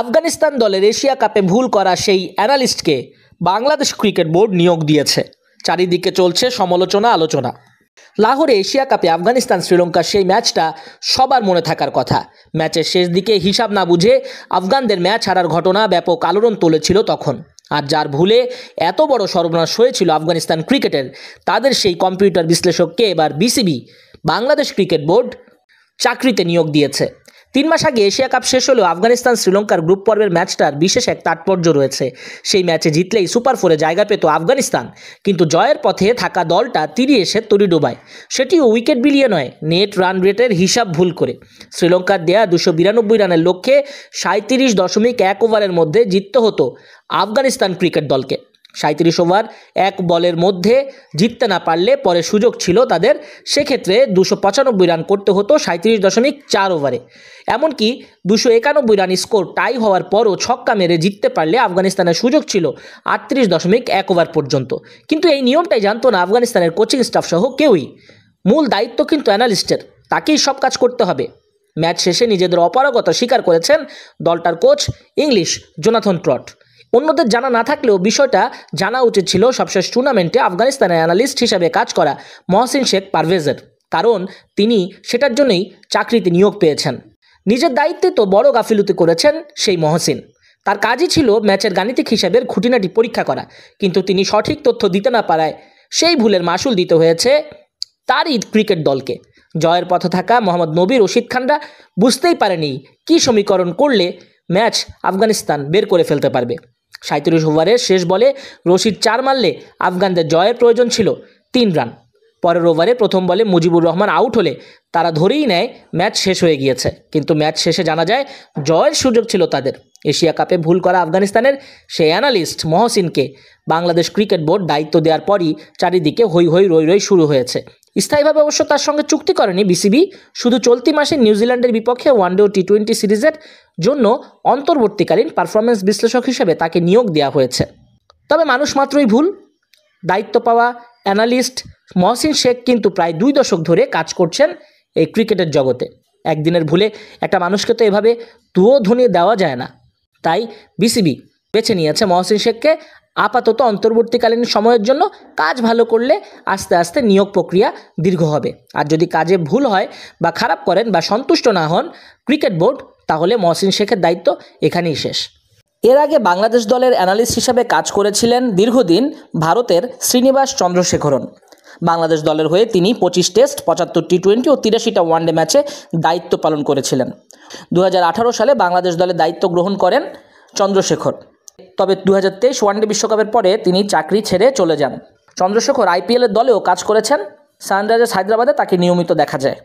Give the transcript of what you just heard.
আফগানিস্তান দলের এশিয়া কাপে ভুল করা সেই অ্যানালিস্টকে বাংলাদেশ ক্রিকেট বোর্ড নিয়োগ দিয়েছে চারিদিকে চলছে সমালোচনা আলোচনা লাহোরে এশিয়া কাপে আফগানিস্তান শ্রীলঙ্কার সেই ম্যাচটা সবার মনে থাকার কথা ম্যাচের শেষ দিকে হিসাব না বুঝে আফগানদের ম্যাচ হারার ঘটনা ব্যাপক আলোড়ন তুলেছিল তখন আর যার ভুলে এত বড় সর্বনাশ হয়েছিল আফগানিস্তান ক্রিকেটের তাদের সেই কম্পিউটার বিশ্লেষককে এবার বিসিবি বাংলাদেশ ক্রিকেট বোর্ড চাকরিতে নিয়োগ দিয়েছে তিন মাস আগে এশিয়া কাপ শেষ হলেও আফগানিস্তান শ্রীলঙ্কার গ্রুপ পর্বের ম্যাচটার বিশেষ এক তাৎপর্য রয়েছে সেই ম্যাচে জিতলেই সুপার ফোরে জায়গা পেত আফগানিস্তান কিন্তু জয়ের পথে থাকা দলটা তীরে এসে তরি ডোবায় সেটিও উইকেট বিলিয়ে নয় নেট রান রেটের হিসাব ভুল করে শ্রীলঙ্কার দেয়া দুশো বিরানব্বই রানের লক্ষ্যে সাঁত্রিশ দশমিক এক ওভারের মধ্যে জিততে হতো আফগানিস্তান ক্রিকেট দলকে সাঁত্রিশ ওভার এক বলের মধ্যে জিততে না পারলে পরে সুযোগ ছিল তাদের সেক্ষেত্রে দুশো পঁচানব্বই রান করতে হতো সাঁত্রিশ দশমিক চার ওভারে এমনকি দুশো একানব্বই রান স্কোর টাই হওয়ার পরও ছক্কা মেরে জিততে পারলে আফগানিস্তানের সুযোগ ছিল আটত্রিশ দশমিক এক ওভার পর্যন্ত কিন্তু এই নিয়মটাই জানতো না আফগানিস্তানের কোচিং স্টাফ সহ কেউই মূল দায়িত্ব কিন্তু অ্যানালিস্টের তাকেই সব কাজ করতে হবে ম্যাচ শেষে নিজেদের অপারগতা স্বীকার করেছেন দলটার কোচ ইংলিশ জোনাথন ট্রট অন্যদের জানা না থাকলেও বিষয়টা জানা উচিত ছিল সবশেষ টুর্নামেন্টে আফগানিস্তানের অ্যানালিস্ট হিসেবে কাজ করা মহসিন শেখ পারভেজের কারণ তিনি সেটার জন্যই চাকরিতে নিয়োগ পেয়েছেন নিজের দায়িত্বে তো বড় গাফিলতি করেছেন সেই মহসিন তার কাজই ছিল ম্যাচের গাণিতিক হিসাবের খুঁটিনাটি পরীক্ষা করা কিন্তু তিনি সঠিক তথ্য দিতে না পারায় সেই ভুলের মাসুল দিতে হয়েছে তারই ক্রিকেট দলকে জয়ের পথে থাকা মোহাম্মদ নবীর রশিদ খানরা বুঝতেই পারেনি কি সমীকরণ করলে ম্যাচ আফগানিস্তান বের করে ফেলতে পারবে সাঁত্রিশ ওভারের শেষ বলে রশিদ চার মারলে আফগানদের জয়ের প্রয়োজন ছিল তিন রান পরের ওভারে প্রথম বলে মুজিবুর রহমান আউট হলে তারা ধরেই নেয় ম্যাচ শেষ হয়ে গিয়েছে কিন্তু ম্যাচ শেষে জানা যায় জয়ের সুযোগ ছিল তাদের এশিয়া কাপে ভুল করা আফগানিস্তানের সেই অ্যানালিস্ট মহসিনকে বাংলাদেশ ক্রিকেট বোর্ড দায়িত্ব দেওয়ার পরই চারিদিকে হৈ হৈ রৈ রৈ শুরু হয়েছে স্থায়ীভাবে অবশ্য তার সঙ্গে চুক্তি করেনি বিসিবি শুধু চলতি মাসে নিউজিল্যান্ডের বিপক্ষে ওয়ানডে ও টি টোয়েন্টি সিরিজের জন্য অন্তর্বর্তীকালীন পারফরমেন্স বিশ্লেষক হিসেবে তাকে নিয়োগ দেওয়া হয়েছে তবে মানুষ মাত্রই ভুল দায়িত্ব পাওয়া অ্যানালিস্ট মহসিন শেখ কিন্তু প্রায় দুই দশক ধরে কাজ করছেন এই ক্রিকেটের জগতে একদিনের ভুলে একটা মানুষকে তো এভাবে তুও ধনিয়ে দেওয়া যায় না তাই বিসিবি বেছে নিয়েছে মহসিন শেখকে আপাতত অন্তর্বর্তীকালীন সময়ের জন্য কাজ ভালো করলে আস্তে আস্তে নিয়োগ প্রক্রিয়া দীর্ঘ হবে আর যদি কাজে ভুল হয় বা খারাপ করেন বা সন্তুষ্ট না হন ক্রিকেট বোর্ড তাহলে মহসিন শেখের দায়িত্ব এখানেই শেষ এর আগে বাংলাদেশ দলের অ্যানালিস্ট হিসাবে কাজ করেছিলেন দীর্ঘদিন ভারতের শ্রীনিবাস চন্দ্রশেখরন বাংলাদেশ দলের হয়ে তিনি পঁচিশ টেস্ট পঁচাত্তর টি টোয়েন্টি ও তিরাশিটা ওয়ানডে ম্যাচে দায়িত্ব পালন করেছিলেন দু সালে বাংলাদেশ দলে দায়িত্ব গ্রহণ করেন চন্দ্রশেখর তবে দু হাজার তেইশ ডে বিশ্বকাপের পরে তিনি চাকরি ছেড়ে চলে যান চন্দ্রশেখর আইপিএলের দলেও কাজ করেছেন সানরাইজার্স হায়দ্রাবাদে তাকে নিয়মিত দেখা যায়